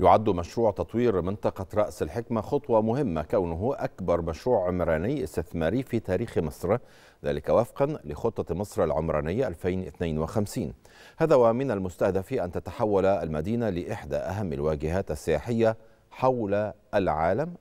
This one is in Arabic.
يعد مشروع تطوير منطقة رأس الحكمة خطوة مهمة كونه أكبر مشروع عمراني استثماري في تاريخ مصر ذلك وفقا لخطة مصر العمرانية 2052 هذا ومن المستهدف أن تتحول المدينة لإحدى أهم الواجهات السياحية حول العالم